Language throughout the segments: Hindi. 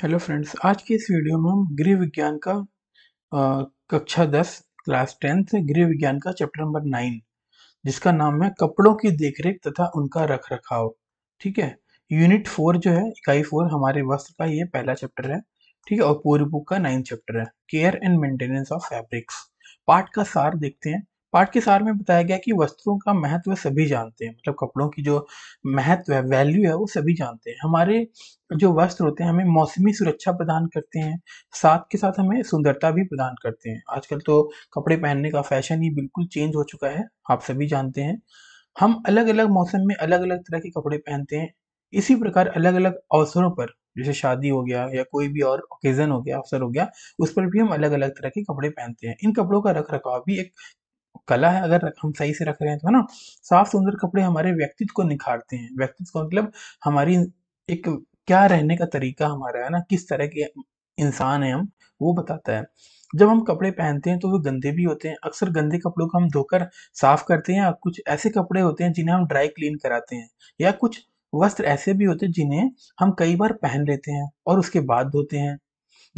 हेलो फ्रेंड्स आज की इस वीडियो में हम गृह विज्ञान का आ, कक्षा दस क्लास टेंथ गृह विज्ञान का चैप्टर नंबर नाइन जिसका नाम है कपड़ों की देखरेख तथा उनका रख रखाव ठीक है यूनिट फोर जो है इकाई फोर हमारे वस्त्र का ये पहला चैप्टर है ठीक है और पूरी बुक का नाइन चैप्टर है care and maintenance of fabrics part का सार देखते हैं पाठ के सार में बताया गया कि वस्त्रों का महत्व सभी जानते हैं मतलब कपड़ों की जो महत्व है वैल्यू है वो सभी जानते हैं हमारे जो वस्त्र होते हैं हमें मौसमी सुरक्षा प्रदान करते हैं साथ के साथ हमें सुंदरता भी प्रदान करते हैं आजकल तो कपड़े पहनने का फैशन ही बिल्कुल चेंज हो चुका है आप सभी जानते हैं हम अलग अलग मौसम में अलग अलग तरह के कपड़े पहनते हैं इसी प्रकार अलग अलग अवसरों पर जैसे शादी हो गया या कोई भी और ओकेजन हो गया अवसर हो गया उस पर भी हम अलग अलग तरह के कपड़े पहनते हैं इन कपड़ों का रख रखाव भी एक कला है अगर हम सही से रख रहे हैं तो है ना साफ सुंदर कपड़े हमारे व्यक्तित्व को निखारते हैं व्यक्तित्व को मतलब हमारी एक क्या रहने का तरीका हमारा है ना किस तरह के इंसान है हम वो बताता है जब हम कपड़े पहनते हैं तो वो गंदे भी होते हैं अक्सर गंदे कपड़ों को हम धोकर साफ करते हैं और कुछ ऐसे कपड़े होते हैं जिन्हें हम ड्राई क्लीन कराते हैं या कुछ वस्त्र ऐसे भी होते हैं जिन्हें हम कई बार पहन लेते हैं और उसके बाद धोते हैं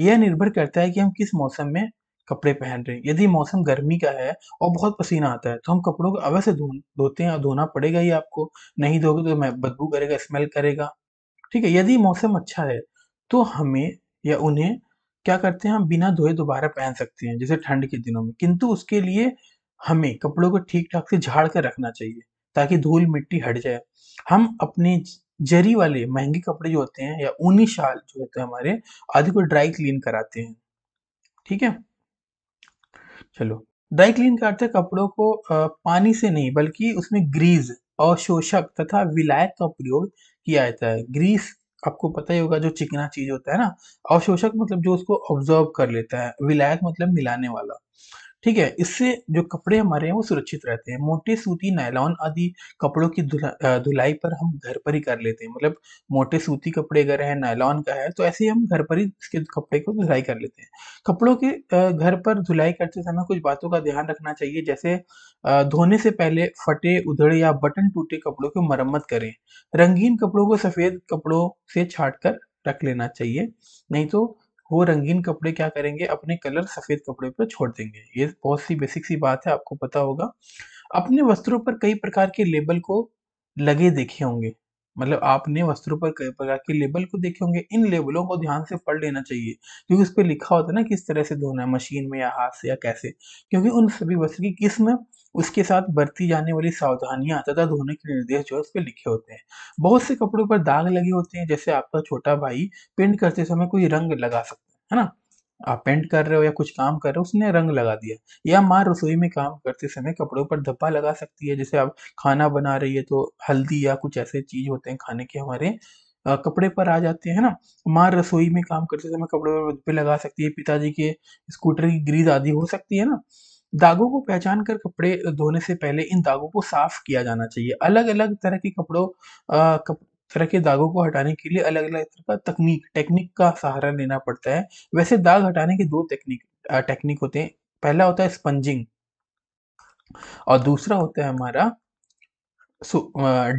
यह निर्भर करता है कि हम किस मौसम में कपड़े पहन रहे हैं यदि मौसम गर्मी का है और बहुत पसीना आता है तो हम कपड़ों को अवश्य धो धोते हैं और धोना पड़ेगा ही आपको नहीं धोगे तो मैं बदबू करेगा स्मेल करेगा ठीक है यदि मौसम अच्छा है तो हमें या उन्हें क्या करते हैं हम बिना धोए दोबारा पहन सकते हैं जैसे ठंड के दिनों में किंतु उसके लिए हमें कपड़ों को ठीक ठाक से झाड़ कर रखना चाहिए ताकि धूल मिट्टी हट जाए हम अपने जरी वाले महंगे कपड़े जो होते हैं या ऊनी शाल जो होते हैं हमारे आदि को ड्राई क्लीन कराते हैं ठीक है चलो ड्राई क्लीन का अर्थ है कपड़ों को पानी से नहीं बल्कि उसमें ग्रीस अवशोषक तथा विलायक का प्रयोग किया जाता है ग्रीस आपको पता ही होगा जो चिकना चीज होता है ना अवशोषक मतलब जो उसको ऑब्जर्व कर लेता है विलायक मतलब मिलाने वाला ठीक है इससे जो कपड़े हमारे हैं वो सुरक्षित रहते हैं मोटे सूती नायलॉन आदि कपड़ों की धुलाई पर हम घर पर ही कर लेते हैं मतलब मोटे सूती कपड़े अगर है नायलॉन का है तो ऐसे ही हम घर पर ही इसके कपड़े को धुलाई कर लेते हैं कपड़ों के घर पर धुलाई करते समय कुछ बातों का ध्यान रखना चाहिए जैसे धोने से पहले फटे उधड़े या बटन टूटे कपड़ों की मरम्मत करें रंगीन कपड़ों को सफ़ेद कपड़ों से छाट कर रख लेना चाहिए नहीं तो वो रंगीन कपड़े क्या करेंगे अपने कलर सफ़ेद कपड़े पर छोड़ देंगे ये बहुत सी बेसिक सी बात है आपको पता होगा अपने वस्त्रों पर कई प्रकार के लेबल को लगे देखे होंगे मतलब आपने वस्त्रों पर कई प्रकार के लेबल को देखे होंगे इन लेबलों को ध्यान से पढ़ लेना चाहिए क्योंकि उस पर लिखा होता है ना किस तरह से धोना है मशीन में या हाथ से या कैसे क्योंकि उन सभी वस्त्र की किस्म उसके साथ बरती जाने वाली सावधानियां तथा धोने के निर्देश जो है उस पर लिखे होते हैं बहुत से कपड़ों पर दाग लगे होते हैं जैसे आपका छोटा भाई पेंट करते समय कोई रंग लगा सकता है ना आप पेंट कर रहे हो या कुछ काम कर रहे हो उसने रंग लगा दिया या माँ रसोई में काम करते समय कपड़ों पर धब्बा लगा सकती है जैसे आप खाना बना रही है तो हल्दी या कुछ ऐसे चीज होते हैं खाने के हमारे कपड़े पर आ जाते हैं ना माँ रसोई में काम करते समय कपड़ों पर धब्बे लगा सकती है पिताजी के स्कूटर की ग्रीज आदि हो सकती है ना दागों को पहचान कर कपड़े धोने से पहले इन दागों को साफ किया जाना चाहिए अलग अलग तरह के कपड़ों कप, तरह के दागों को हटाने के लिए अलग अलग तरह का तकनीक टेक्निक का सहारा लेना पड़ता है वैसे दाग हटाने के दो टेक्निक टेक्निक होते हैं पहला होता है स्पंजिंग और दूसरा होता है हमारा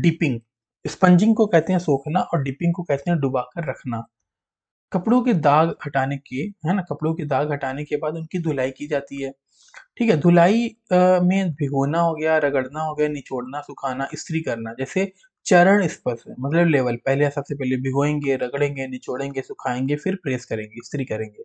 डिपिंग स्पंजिंग को कहते हैं सोखना और डिपिंग को कहते हैं डुबा कर रखना कपड़ों के दाग हटाने के है ना कपड़ों के दाग हटाने के बाद उनकी धुलाई की जाती है ठीक है धुलाई में भिगोना हो गया रगड़ना हो गया निचोड़ना सुखाना इस्त्री करना जैसे चरण स्पर्श मतलब लेवल पहले सबसे पहले भिगोएंगे रगड़ेंगे निचोड़ेंगे सुखाएंगे फिर प्रेस करेंगे इस्त्री करेंगे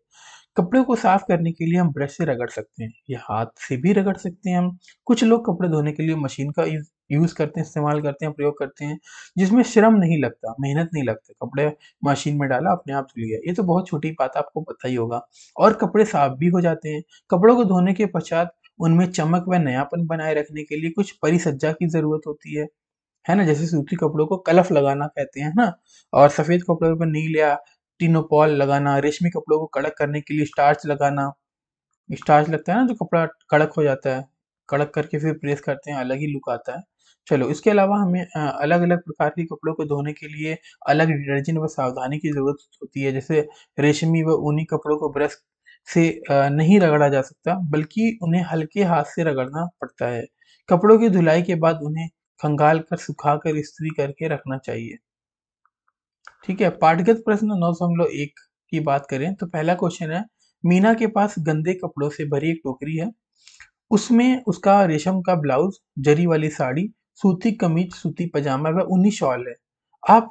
कपड़े को साफ करने के लिए हम ब्रश से रगड़ सकते हैं या हाथ से भी रगड़ सकते हैं हम कुछ लोग कपड़े धोने के लिए मशीन का यूज़ करते हैं इस्तेमाल करते हैं प्रयोग करते हैं जिसमें श्रम नहीं लगता मेहनत नहीं लगती कपड़े मशीन में डाला अपने आप धुल गया ये तो बहुत छोटी बात आपको पता ही होगा और कपड़े साफ भी हो जाते हैं कपड़ों को धोने के पश्चात उनमें चमक व नयापन बनाए रखने के लिए कुछ परिसज्जा की ज़रूरत होती है है ना जैसे सूती कपड़ों को कलफ लगाना कहते हैं ना और सफेद कपड़ों पर नील या टिनोपॉल लगाना रेशमी कपड़ों को कड़क करने के लिए स्टार्च लगाना स्टार्च लगता है ना जो कपड़ा कड़क हो जाता है कड़क करके फिर प्रेस करते हैं अलग ही लुक आता है चलो इसके अलावा हमें अलग अलग प्रकार के कपड़ों को धोने के लिए अलग डिटर्जेंट व सावधानी की ज़रूरत होती है जैसे रेशमी व ऊनी कपड़ों को ब्रश से नहीं रगड़ा जा सकता बल्कि उन्हें हल्के हाथ से रगड़ना पड़ता है कपड़ों की धुलाई के बाद उन्हें खंगाल कर सुखा कर स्त्री करके रखना चाहिए ठीक है पाठगत प्रश्न नौ दशमलव एक की बात करें तो पहला क्वेश्चन है मीना के पास गंदे कपड़ों से भरी एक टोकरी है उसमें उसका रेशम का ब्लाउज जरी वाली साड़ी सूती कमीज सूती पजामा व उन्नी शॉल है आप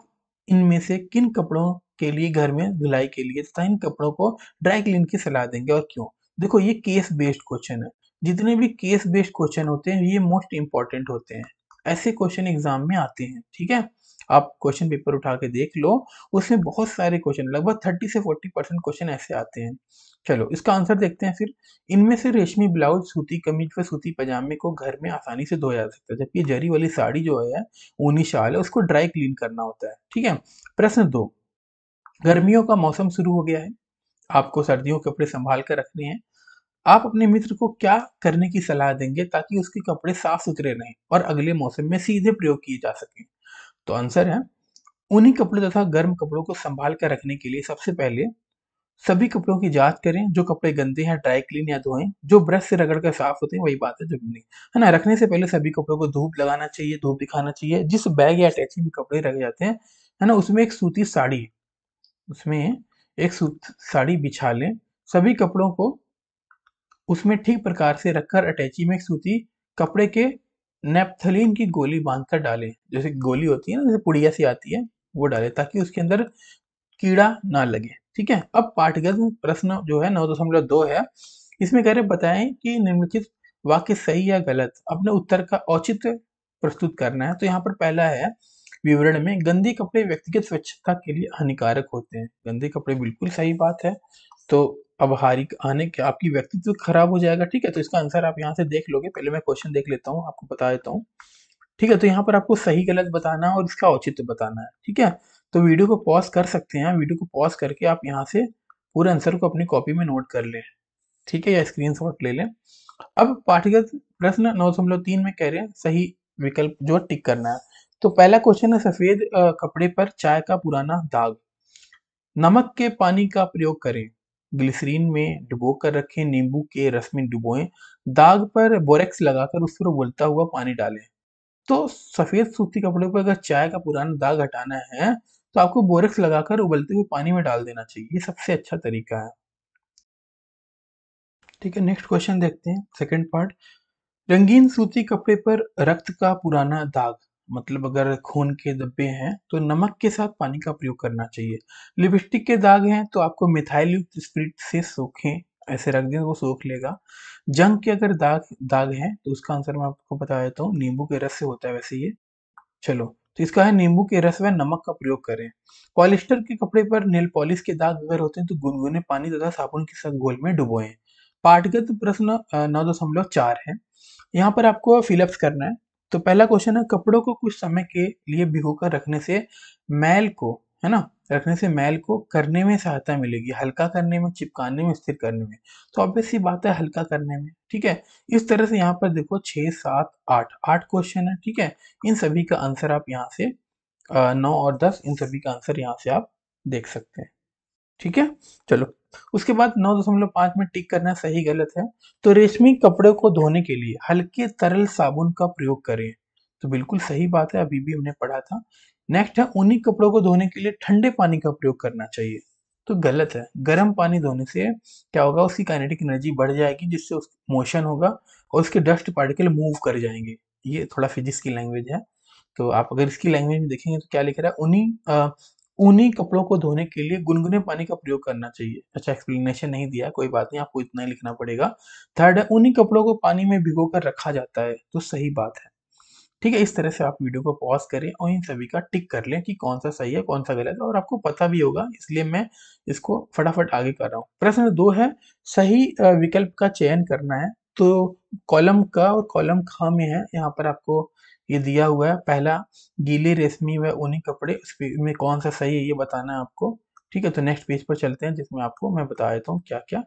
इनमें से किन कपड़ों के लिए घर में धुलाई के लिए तथा इन कपड़ों को ड्राई क्लीन की सलाह देंगे और क्यों देखो ये केस बेस्ड क्वेश्चन है जितने भी केस बेस्ड क्वेश्चन होते हैं ये मोस्ट इंपॉर्टेंट होते हैं ऐसे क्वेश्चन एग्जाम में आते हैं ठीक है आप क्वेश्चन पेपर उठा के देख लो उसमें बहुत सारे क्वेश्चन लगभग थर्टी से फोर्टी परसेंट क्वेश्चन ऐसे आते हैं चलो इसका आंसर देखते हैं फिर इनमें से रेशमी ब्लाउज सूती कमीज व सूती पजामे को घर में आसानी से धोया जा सकता है जबकि जरी वाली साड़ी जो है ऊनी शाल है उसको ड्राई क्लीन करना होता है ठीक है प्रश्न दो गर्मियों का मौसम शुरू हो गया है आपको सर्दियों के कपड़े संभाल कर रखने हैं आप अपने मित्र को क्या करने की सलाह देंगे ताकि उसके कपड़े साफ सुथरे रहें और अगले मौसम में सीधे प्रयोग किए जा सकें तो आंसर है उन्हीं कपड़े तथा गर्म कपड़ों को संभाल कर रखने के लिए सबसे पहले सभी कपड़ों की जांच करें जो कपड़े गंदे हैं ड्राई क्लीन या धोएं जो ब्रश से रगड़ कर साफ होते हैं वही बात है जो नहीं है ना रखने से पहले सभी कपड़ों को धूप लगाना चाहिए धूप दिखाना चाहिए जिस बैग या अटैची में कपड़े रख जाते हैं है ना उसमें एक सूती साड़ी उसमें एक सूत साड़ी बिछा लें सभी कपड़ों को उसमें ठीक प्रकार से रखकर अटैची में एक सूती कपड़े के नेपथलीन की गोली बांधकर डालें जैसे गोली होती है ना जैसे पुड़िया सी आती है वो डालें ताकि उसके अंदर कीड़ा ना लगे ठीक है अब पाठगत प्रश्न जो है नौ दशमलव दो है इसमें कह रहे बताएं कि निम्नलिखित वाक्य सही या गलत अपने उत्तर का औचित्य प्रस्तुत करना है तो यहाँ पर पहला है विवरण में गंदे कपड़े व्यक्तिगत स्वच्छता के लिए हानिकारक होते हैं गंदे कपड़े बिल्कुल सही बात है तो अब आने के आपकी व्यक्तित्व खराब हो जाएगा ठीक है तो इसका आंसर आप यहाँ से देख लोगे पहले मैं क्वेश्चन देख लेता हूँ आपको बता देता हूँ ठीक है तो यहाँ पर आपको सही गलत बताना और इसका औचित्य बताना है ठीक है तो वीडियो को पॉज कर सकते हैं वीडियो को पॉज करके आप यहाँ से पूरे आंसर को अपनी कॉपी में नोट कर लें ठीक है या स्क्रीन ले लें अब पाठ्यगत प्रश्न नौ तीन में कह रहे हैं सही विकल्प जो टिक करना है तो पहला क्वेश्चन है सफेद कपड़े पर चाय का पुराना दाग नमक के पानी का प्रयोग करें ग्लिसरीन में डुबो कर रखें नींबू के रस में डुबोएं दाग पर बोरेक्स लगाकर उस पर उबलता हुआ पानी डालें तो सफ़ेद सूती कपड़े पर अगर चाय का पुराना दाग हटाना है तो आपको बोरेक्स लगाकर उबलते हुए पानी में डाल देना चाहिए ये सबसे अच्छा तरीका है ठीक है नेक्स्ट क्वेश्चन देखते हैं सेकेंड पार्ट रंगीन सूती कपड़े पर रक्त का पुराना दाग मतलब अगर खून के धब्बे हैं तो नमक के साथ पानी का प्रयोग करना चाहिए लिपस्टिक के दाग हैं तो आपको मिथाइल युक्त स्प्रिट से सोखें ऐसे रख दें वो सोख लेगा जंग के अगर दाग दाग हैं तो उसका आंसर मैं आपको बता देता हूँ नींबू के रस से होता है वैसे ये चलो तो इसका है नींबू के रस व नमक का प्रयोग करें पॉलिस्टर के कपड़े पर नेल पॉलिश के दाग अगर होते हैं तो गुनगुने पानी तथा साबुन के साथ घोल में डुबोएं पाठगत प्रश्न नौ दशमलव चार है यहाँ पर आपको फिलअप्स करना है तो पहला क्वेश्चन है कपड़ों को कुछ समय के लिए भिगोकर रखने से मैल को है ना रखने से मैल को करने में सहायता मिलेगी हल्का करने में चिपकाने में स्थिर करने में तो अब सी बात है हल्का करने में ठीक है इस तरह से यहाँ पर देखो छ सात आठ आठ क्वेश्चन है ठीक है इन सभी का आंसर आप यहाँ से नौ और दस इन सभी का आंसर यहाँ से आप देख सकते हैं ठीक है चलो उसके बाद नौ दशमलव पांच में टिक करना सही गलत है तो रेशमी कपड़े को धोने के लिए हल्के तरल साबुन का प्रयोग करें तो बिल्कुल सही बात है अभी भी हमने पढ़ा था नेक्स्ट है उन्हीं कपड़ों को धोने के लिए ठंडे पानी का प्रयोग करना चाहिए तो गलत है गर्म पानी धोने से क्या होगा उसकी काइनेटिक एनर्जी बढ़ जाएगी जिससे उस मोशन होगा और उसके डस्ट पार्टिकल मूव कर जाएंगे ये थोड़ा फिजिक्स की लैंग्वेज है तो आप अगर इसकी लैंग्वेज में देखेंगे तो क्या लिख रहा है उन्हीं उन्हीं कपड़ों को धोने के लिए गुनगुने पानी का प्रयोग करना चाहिए अच्छा एक्सप्लेनेशन नहीं दिया कोई बात नहीं आपको इतना ही लिखना पड़ेगा थर्ड है उन्हीं कपड़ों को पानी में भिगो कर रखा जाता है तो सही बात है ठीक है इस तरह से आप वीडियो को पॉज करें और इन सभी का टिक कर लें कि कौन सा सही है कौन सा गलत है और आपको पता भी होगा इसलिए मैं इसको फटाफट आगे कर रहा हूँ प्रश्न दो है सही विकल्प का चयन करना है तो कॉलम का और कॉलम खा में है यहाँ पर आपको ये दिया हुआ है पहला गीले रेशमी व ऊनी कपड़े उसमें कौन सा सही है ये बताना है आपको ठीक है तो नेक्स्ट पेज पर चलते हैं जिसमें आपको मैं बता देता हूँ क्या क्या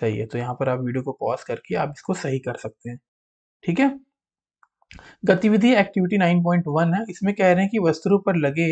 सही है तो यहाँ पर आप वीडियो को पॉज करके आप इसको सही कर सकते हैं ठीक है गतिविधि एक्टिविटी 9.1 है इसमें कह रहे हैं कि वस्त्रों पर लगे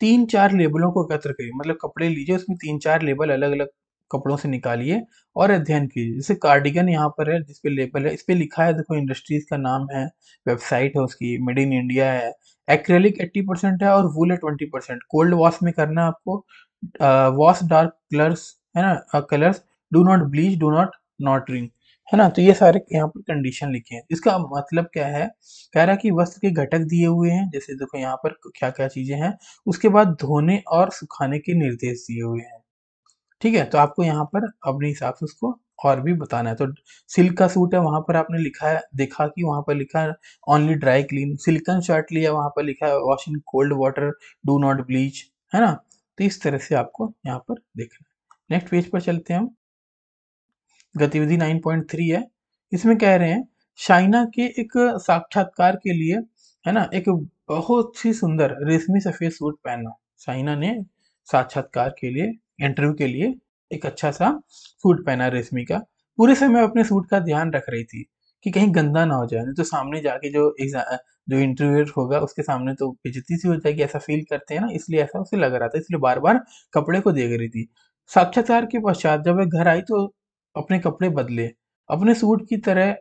तीन चार लेबलों को एकत्र करिए मतलब कपड़े लीजिए उसमें तीन चार लेबल अलग अलग कपड़ों से निकालिए और अध्ययन कीजिए जैसे कार्डिगन यहाँ पर है जिसपे लेबल है इस पर लिखा है देखो इंडस्ट्रीज का नाम है वेबसाइट है उसकी मेड इन इंडिया है एक्रेलिक 80 परसेंट है और वूल है ट्वेंटी परसेंट कोल्ड वॉश में करना है आपको वॉश डार्क कलर्स है ना colours do not bleach do not not wring है ना तो ये सारे यहाँ पर कंडीशन लिखे हैं इसका मतलब क्या है कह रहा है कि वस्त्र के घटक दिए हुए हैं जैसे देखो यहाँ पर क्या क्या चीजें हैं उसके बाद धोने और सुखाने के निर्देश दिए हुए हैं ठीक है तो आपको यहाँ पर अपने हिसाब से उसको और भी बताना है तो सिल्क का सूट है वहां पर आपने लिखा है देखा कि वहां पर लिखा है only dry clean silken shirt लिया वहां पर लिखा है wash in cold water do not bleach है ना तो इस तरह से आपको यहाँ पर देखना है नेक्स्ट पेज पर चलते हैं हम गतिविधि 9.3 है इसमें कह रहे हैं शाइना के एक साक्षात्कार के लिए है ना एक बहुत ही सुंदर रेशमी सफेद सूट पहना शाइना ने साक्षात्कार के लिए इंटरव्यू के लिए एक अच्छा सा सूट पहना रेशमी का पूरे समय अपने सूट का ध्यान रख रही थी कि कहीं गंदा ना हो जाए नहीं तो सामने जाके जो जो इंटरव्यूअर होगा उसके सामने तो बेजती सी हो जाएगी ऐसा फील करते हैं ना इसलिए ऐसा उसे लग रहा था इसलिए बार बार कपड़े को देख रही थी साक्षात्कार के पश्चात जब वह घर आई तो अपने कपड़े बदले अपने सूट की तरह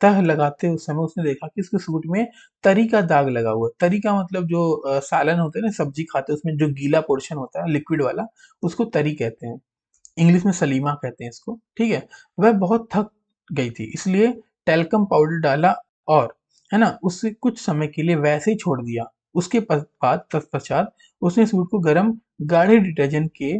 तह लगाते उस समय उसने देखा कि उसके सूट में तरी का दाग लगा हुआ है तरी का मतलब जो सालन होते हैं ना सब्जी खाते हैं उसमें जो गीला पोर्शन होता है लिक्विड वाला उसको तरी कहते हैं इंग्लिश में सलीमा कहते हैं इसको ठीक है वह बहुत थक गई थी इसलिए टेलकम पाउडर डाला और है ना उससे कुछ समय के लिए वैसे ही छोड़ दिया उसके बाद तत्पश्चात उसने सूट को गर्म गाढ़े डिटर्जेंट के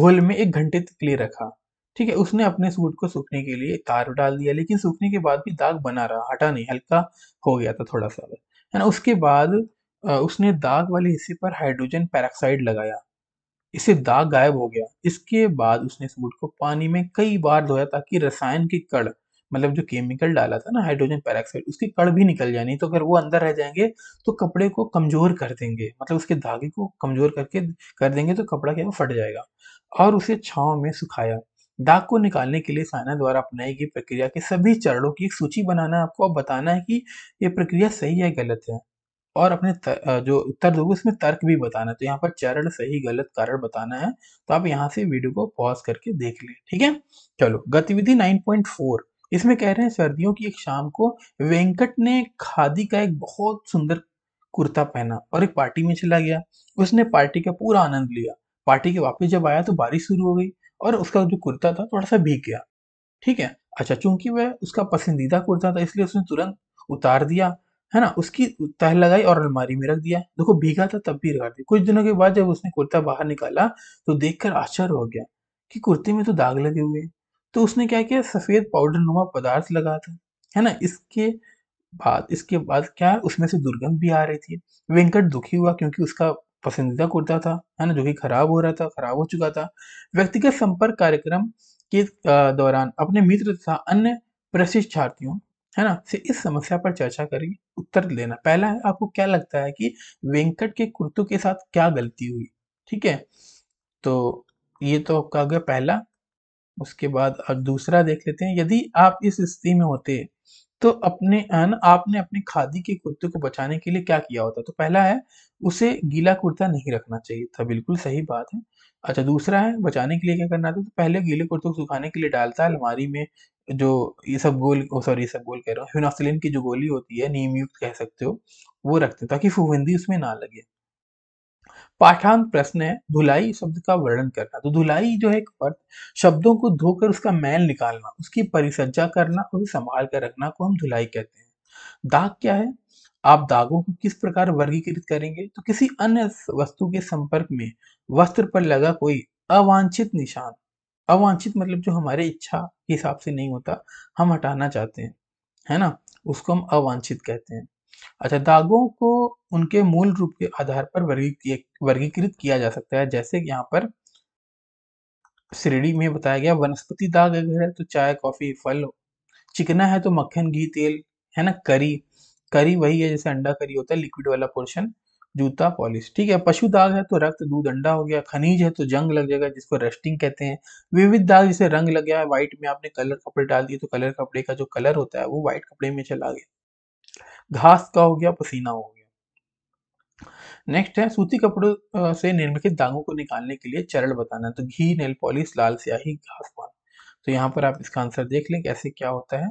घोल में एक घंटे तक लिए रखा ठीक है उसने अपने सूट को सूखने के लिए तार डाल दिया लेकिन सूखने के बाद भी दाग बना रहा हटा नहीं हल्का हो गया था थोड़ा सा है ना उसके बाद उसने दाग वाले हिस्से पर हाइड्रोजन पैराक्साइड लगाया इससे दाग गायब हो गया इसके बाद उसने सूट को पानी में कई बार धोया ताकि रसायन की कड़ मतलब जो केमिकल डाला था ना हाइड्रोजन पैराक्साइड उसकी कड़ भी निकल जाए नहीं तो अगर वो अंदर रह जाएंगे तो कपड़े को कमजोर कर देंगे मतलब उसके धागे को कमजोर करके कर देंगे तो कपड़ा क्या फट जाएगा और उसे छाव में सुखाया दाग को निकालने के लिए साइना द्वारा अपनाई गई प्रक्रिया के सभी चरणों की एक सूची बनाना है आपको अब बताना है कि ये प्रक्रिया सही है गलत है और अपने तर, जो उत्तर दोगे उसमें तर्क भी बताना है तो यहाँ पर चरण सही गलत कारण बताना है तो आप यहाँ से वीडियो को पॉज करके देख लें ठीक है चलो गतिविधि 9.4 इसमें कह रहे हैं सर्दियों की एक शाम को वेंकट ने खादी का एक बहुत सुंदर कुर्ता पहना और एक पार्टी में चला गया उसने पार्टी का पूरा आनंद लिया पार्टी के वापस जब आया तो बारिश शुरू हो गई और उसका जो कुर्ता था थोड़ा सा भीग गया ठीक है अच्छा चूंकि वह उसका पसंदीदा कुर्ता था इसलिए उसने तुरंत उतार दिया है ना उसकी तह लगाई और अलमारी में रख दिया देखो भीगा था तब भी रखा दिया कुछ दिनों के बाद जब उसने कुर्ता बाहर निकाला तो देखकर आश्चर्य हो गया कि कुर्ते में तो दाग लगे हुए तो उसने क्या किया सफ़ेद पाउडर नुमा पदार्थ लगा था है ना इसके बाद इसके बाद क्या उसमें से दुर्गंध भी आ रही थी वेंकट दुखी हुआ क्योंकि उसका पसंदीदा कुर्ता था है ना जो कि खराब हो रहा था खराब हो चुका था व्यक्तिगत संपर्क कार्यक्रम के दौरान अपने मित्र तथा अन्य प्रशिक्षार्थियों है ना से इस समस्या पर चर्चा करके उत्तर लेना पहला है आपको क्या लगता है कि वेंकट के कुर्तों के साथ क्या गलती हुई ठीक है तो ये तो आपका गया पहला उसके बाद और दूसरा देख लेते हैं यदि आप इस स्थिति में होते तो अपने आपने अपने खादी के कुर्ते को बचाने के लिए क्या किया होता तो पहला है उसे गीला कुर्ता नहीं रखना चाहिए था बिल्कुल सही बात है अच्छा दूसरा है बचाने के लिए क्या करना था तो पहले गीले कुर्ते को सुखाने के लिए डालता अलमारी में जो ये सब गोल सॉरी सब गोल कह रहा हूँ ह्यूनासिलिन की जो गोली होती है नीम युक्त कह सकते हो वो रखते ताकि फुफिंदी उसमें ना लगे पाठांत प्रश्न है धुलाई शब्द का वर्णन करना तो धुलाई जो है एक वर्त शब्दों को धोकर उसका मैल निकालना उसकी परिसज्जा करना और संभाल कर रखना को हम धुलाई कहते हैं दाग क्या है आप दागों को किस प्रकार वर्गीकृत करेंगे तो किसी अन्य वस्तु के संपर्क में वस्त्र पर लगा कोई अवांछित निशान अवांछित मतलब जो हमारे इच्छा के हिसाब से नहीं होता हम हटाना चाहते हैं है ना उसको हम अवांछित कहते हैं अच्छा दागों को उनके मूल रूप के आधार पर वर्गीकृत किया जा सकता है जैसे कि यहाँ पर श्रेणी में बताया गया वनस्पति दाग अगर है तो चाय कॉफी फल चिकना है तो मक्खन घी तेल है ना करी करी वही है जैसे अंडा करी होता है लिक्विड वाला पोर्शन जूता पॉलिश ठीक है पशु दाग है तो रक्त दूध अंडा हो गया खनिज है तो जंग लग जाएगा जिसको रेस्टिंग कहते हैं विविध दाग जैसे रंग लग गया है व्हाइट में आपने कलर कपड़े डाल दिए तो कलर कपड़े का जो कलर होता है वो व्हाइट कपड़े में चला गया घास का हो गया पसीना हो गया नेक्स्ट है सूती कपड़ों से निर्मित दागों को निकालने के लिए चरण बताना है तो घी नेल पॉलिश लाल स्याही घास पान तो यहाँ पर आप इसका आंसर देख लें कैसे क्या होता है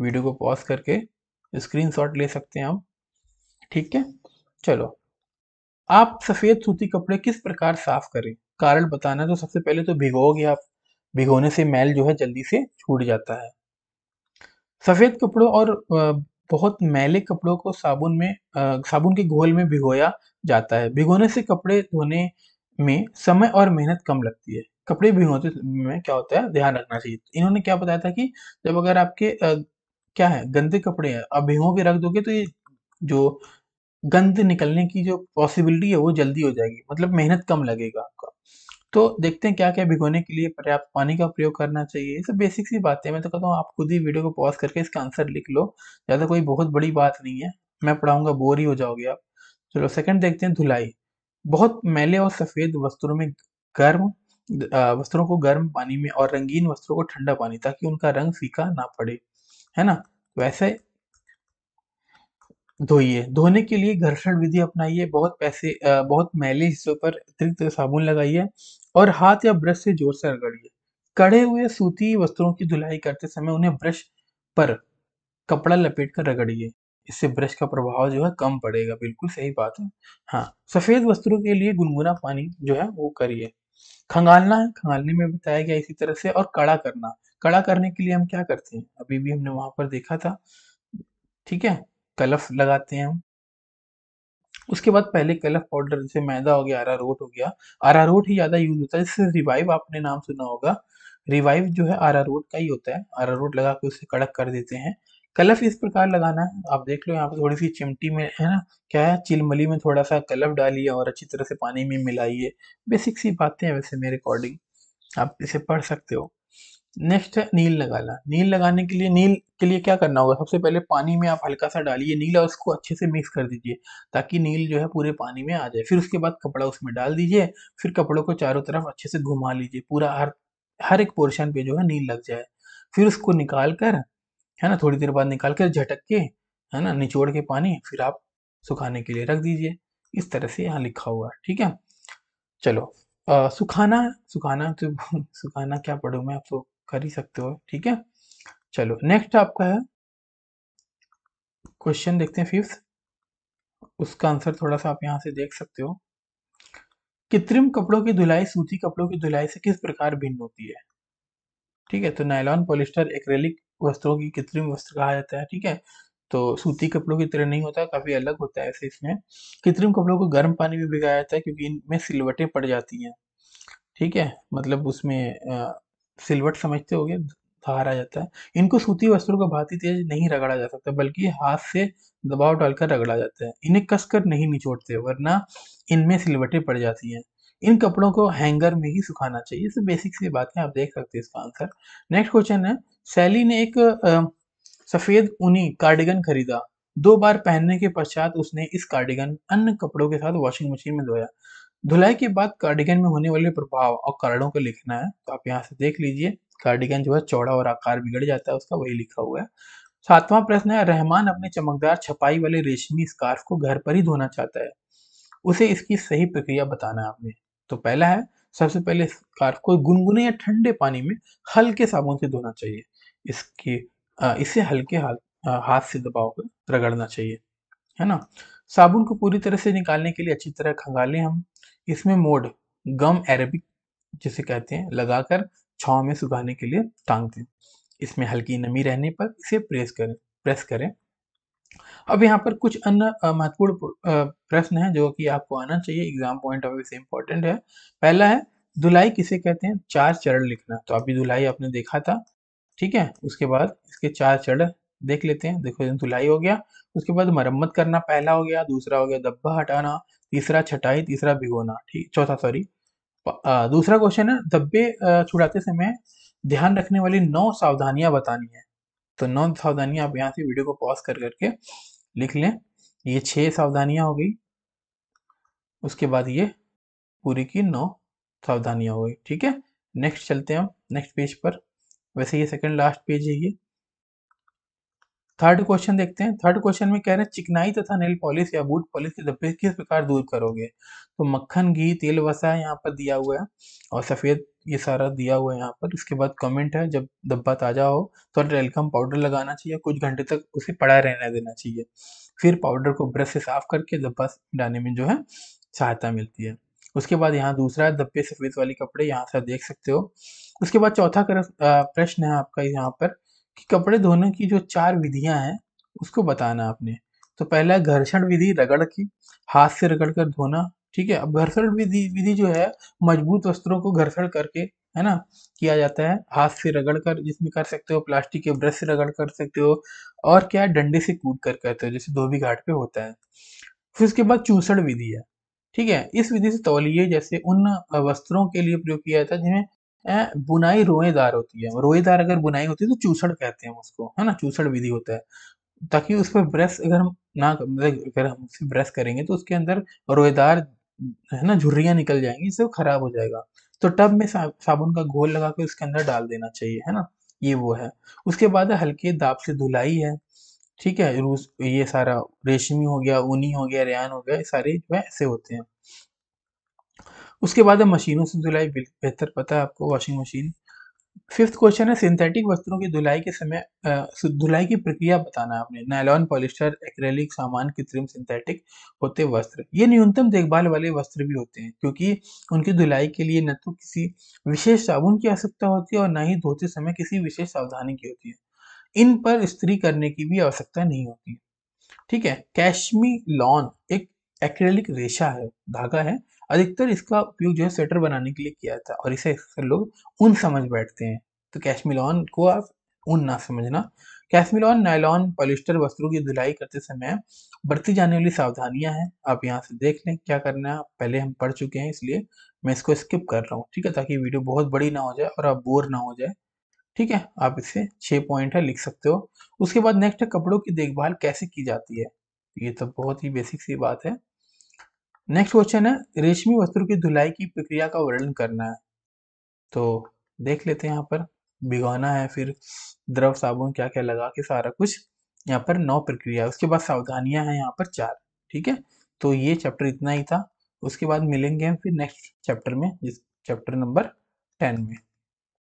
वीडियो को पॉज करके स्क्रीन ले सकते हैं आप ठीक है चलो आप सफ़ेद सूती कपड़े किस प्रकार साफ करें कारण बताना है तो सबसे पहले तो भिगोगे आप भिगोने से मैल जो है जल्दी से छूट जाता है सफ़ेद कपड़ों और बहुत मैले कपड़ों को साबुन में आ, साबुन के घोल में भिगोया जाता है भिगोने से कपड़े धोने में समय और मेहनत कम लगती है कपड़े भिगोते में क्या होता है ध्यान रखना चाहिए इन्होंने क्या बताया था कि जब अगर आपके आ, क्या है गंदे कपड़े हैं अब भिगो के रख दोगे तो ये जो गंद निकलने की जो पॉसिबिलिटी है वो जल्दी हो जाएगी मतलब मेहनत कम लगेगा आपका तो देखते हैं क्या क्या भिगोने के लिए पर्याप्त पानी का प्रयोग करना चाहिए ये सब बेसिक सी बातें मैं तो कहता हूँ आप खुद ही वीडियो को पॉज करके इसका आंसर लिख लो ज़्यादा कोई बहुत बड़ी बात नहीं है मैं पढ़ाऊँगा बोर ही हो जाओगे आप चलो सेकंड देखते हैं धुलाई बहुत मैले और सफ़ेद वस्त्रों में गर्म वस्त्रों को गर्म पानी में और रंगीन वस्त्रों को ठंडा पानी ताकि उनका रंग फीका ना पड़े है ना वैसे धोइए धोने के लिए घर्षण विधि अपनाइए बहुत पैसे बहुत मैले हिस्सों पर अतिरिक्त साबुन लगाइए और हाथ या ब्रश से जोर से रगड़िए कड़े हुए सूती वस्त्रों की धुलाई करते समय उन्हें ब्रश पर कपड़ा लपेट कर रगड़िए इससे ब्रश का प्रभाव जो है कम पड़ेगा बिल्कुल सही बात है हाँ सफ़ेद वस्त्रों के लिए गुनगुना पानी जो है वो करिए खंगालना है खंगालने में बताया गया इसी तरह से और कड़ा करना कड़ा करने के लिए हम क्या करते हैं अभी भी हमने वहां पर देखा था ठीक है कलफ लगाते हैं हम उसके बाद पहले कलफ पाउडर जैसे मैदा हो गया आरारोट हो गया आरारोट ही ज़्यादा यूज होता है जैसे रिवाइव आपने नाम सुना होगा रिवाइव जो है आरारोट का ही होता है आरारोट लगा के उसे कड़क कर देते हैं कलफ इस प्रकार लगाना है आप देख लो यहाँ पे थोड़ी सी चिमटी में है ना क्या है चिलमली में थोड़ा सा कलफ डालिए और अच्छी तरह से पानी में मिलाइए बेसिक सी बातें हैं वैसे मेरे अकॉर्डिंग आप इसे पढ़ सकते हो नेक्स्ट है नील लगाना नील लगाने के लिए नील के लिए क्या करना होगा सबसे पहले पानी में आप हल्का सा डालिए नील और उसको अच्छे से मिक्स कर दीजिए ताकि नील जो है पूरे पानी में आ जाए फिर उसके बाद कपड़ा उसमें डाल दीजिए फिर कपड़ों को चारों तरफ अच्छे से घुमा लीजिए पूरा हर हर एक पोर्शन पे जो है नील लग जाए फिर उसको निकाल कर है ना थोड़ी देर बाद निकाल कर झटक के है ना निचोड़ के पानी फिर आप सुखाने के लिए रख दीजिए इस तरह से यहाँ लिखा हुआ है ठीक है चलो आ, सुखाना सुखाना तो सुखाना क्या पढ़ू मैं आपको कर ही सकते हो ठीक है चलो नेक्स्ट आपका है क्वेश्चन देखते हैं फिफ्थ उसका आंसर थोड़ा सा आप यहाँ से देख सकते हो कृत्रिम कपड़ों की धुलाई सूती कपड़ों की धुलाई से किस प्रकार भिन्न होती है ठीक है तो नायलॉन पॉलिस्टर एक्रेलिक वस्त्रों की कृत्रिम वस्त्र कहा जाता है ठीक है तो सूती कपड़ों की तरह नहीं होता काफी अलग होता है ऐसे इसमें कृत्रिम कपड़ों को गर्म पानी में भिगाया जाता है क्योंकि इनमें सिलवटें पड़ जाती हैं ठीक है मतलब उसमें सिलवट समझते हो धार आ जाता है इनको सूती वस्त्रों को भांति तेज नहीं रगड़ा जा सकता बल्कि हाथ से दबाव डालकर रगड़ा जाता है इन्हें कसकर नहीं निचोड़ते वरना इनमें सिलवटें पड़ जाती हैं इन कपड़ों को हैंगर में ही सुखाना चाहिए सब बेसिक सी बात है आप देख सकते हैं इसका आंसर नेक्स्ट क्वेश्चन है सैली ने एक सफेद ऊनी कार्डिगन खरीदा दो बार पहनने के पश्चात उसने इस कार्डिगन अन्य कपड़ों के साथ वॉशिंग मशीन में धोया धुलाई के बाद कार्डिगन में होने वाले प्रभाव और कारणों को लिखना है तो आप यहाँ से देख लीजिए कार्डिगन जो है चौड़ा और आकार बिगड़ जाता है उसका वही लिखा हुआ है सातवां प्रश्न है रहमान अपने चमकदार छपाई वाले रेशमी स्कार्फ को घर पर ही धोना चाहता है उसे इसकी सही प्रक्रिया बताना है आपने तो पहला है सबसे पहले स्कार्फ को गुनगुने या ठंडे पानी में हल्के साबुन से धोना चाहिए इसके इसे हल्के हाथ हाथ से दबाव रगड़ना चाहिए है ना साबुन को पूरी तरह से निकालने के लिए अच्छी तरह खंगालें हम इसमें मोड गम अरेबिक जिसे कहते हैं लगाकर छाव में सुखाने के लिए टांग दें इसमें हल्की नमी रहने पर इसे प्रेस करें प्रेस करें अब यहाँ पर कुछ अन्य महत्वपूर्ण प्रश्न हैं जो कि आपको आना चाहिए एग्जाम पॉइंट ऑफ व्यू से इम्पोर्टेंट है पहला है धुलाई किसे कहते हैं चार चरण लिखना तो अभी धुलाई आपने देखा था ठीक है उसके बाद इसके चार चरण देख लेते हैं देखो धुलाई हो गया उसके बाद मरम्मत करना पहला हो गया दूसरा हो गया धब्बा हटाना तीसरा छटाई तीसरा भिगोना ठीक चौथा सॉरी दूसरा क्वेश्चन है धब्बे छुड़ाते समय ध्यान रखने वाली नौ सावधानियां बतानी है तो नौ सावधानियां आप यहाँ से वीडियो को पॉज कर करके लिख लें ये छह सावधानियां हो गई उसके बाद ये पूरी की नौ सावधानियां हो गई ठीक है नेक्स्ट चलते हैं हम नेक्स्ट पेज पर वैसे ये सेकंड लास्ट पेज है ये थर्ड क्वेश्चन देखते हैं थर्ड क्वेश्चन में कह रहे हैं चिकनाई तथा नेल पॉलिश या बूट पॉलिश के धब्बे किस प्रकार दूर करोगे तो मक्खन घी तेल वसा यहाँ पर दिया हुआ है और सफ़ेद ये सारा दिया हुआ है यहाँ पर इसके बाद कमेंट है जब धब्बा ताज़ा हो तो टेलकम पाउडर लगाना चाहिए कुछ घंटे तक उसे पड़ा रहने देना चाहिए फिर पाउडर को ब्रश से साफ करके धब्बा डालने में जो है सहायता मिलती है उसके बाद यहाँ दूसरा धब्बे सफ़ेद वाले कपड़े यहाँ से देख सकते हो उसके बाद चौथा प्रश्न है आपका यहाँ पर कि कपड़े धोने की जो चार विधियां हैं उसको बताना आपने तो पहला घर्षण विधि रगड़ की हाथ से रगड़ कर धोना ठीक है अब घर्षण विधि विधि जो है मजबूत वस्त्रों को घर्षण करके है ना किया जाता है हाथ से रगड़ कर जिसमें कर सकते हो प्लास्टिक के ब्रश से रगड़ कर सकते हो और क्या डंडे से कूद कर करते हो जैसे धोबी घाट पे होता है फिर उसके बाद चूसण विधि है ठीक है इस विधि से तौलिए जैसे उन वस्त्रों के लिए प्रयोग किया जाता है जिन्हें बुनाई रोएदार होती है रोएदार अगर बुनाई होती है तो चूसड़ कहते हैं उसको है ना चूसड़ विधि होता है ताकि उस पर ब्रश अगर हम ना मतलब अगर हम उसे ब्रश करेंगे तो उसके अंदर रोएदार है ना झुर्रियाँ निकल जाएंगी इससे खराब हो जाएगा तो टब में साबुन का घोल लगा के उसके अंदर डाल देना चाहिए है ना ये वो है उसके बाद हल्के दाब से धुलाई है ठीक है रूस ये सारा रेशमी हो गया ऊनी हो गया रेन हो गया ये सारे जो है ऐसे होते हैं उसके बाद है मशीनों से धुलाई बेहतर पता है आपको वॉशिंग मशीन फिफ्थ क्वेश्चन है सिंथेटिक वस्त्रों की धुलाई के समय धुलाई की प्रक्रिया बताना है आपने नायलॉन पॉलिस्टर एक्रेलिक सामान कृत्रिम सिंथेटिक होते वस्त्र ये न्यूनतम देखभाल वाले वस्त्र भी होते हैं क्योंकि उनकी धुलाई के लिए न तो किसी विशेष साबुन की आवश्यकता होती है और न ही धोते समय किसी विशेष सावधानी की होती है इन पर स्त्री करने की भी आवश्यकता नहीं होती ठीक है कैशमी लॉन एक एक्रेलिक रेशा है धागा है अधिकतर इसका उपयोग जो है स्वेटर बनाने के लिए किया जाता है और इसे अक्सर लोग ऊन समझ बैठते हैं तो कैशमिलॉन को आप ऊन ना समझना कैशमिलॉन नायलॉन पॉलिस्टर वस्त्रों की धुलाई करते समय बरती जाने वाली सावधानियां हैं आप यहाँ से देख लें क्या करना है पहले हम पढ़ चुके हैं इसलिए मैं इसको स्किप कर रहा हूँ ठीक है ताकि वीडियो बहुत बड़ी ना हो जाए और आप बोर ना हो जाए ठीक है आप इससे छः पॉइंट है लिख सकते हो उसके बाद नेक्स्ट है कपड़ों की देखभाल कैसे की जाती है ये तो बहुत ही बेसिक सी बात है नेक्स्ट क्वेश्चन है रेशमी वस्त्र की धुलाई की प्रक्रिया का वर्णन करना है तो देख लेते हैं यहाँ पर भिगोना है फिर द्रव साबुन क्या क्या लगा के सारा कुछ यहाँ पर नौ प्रक्रिया उसके बाद सावधानियां हैं यहाँ पर चार ठीक है तो ये चैप्टर इतना ही था उसके बाद मिलेंगे हम फिर नेक्स्ट चैप्टर में जिस चैप्टर नंबर टेन में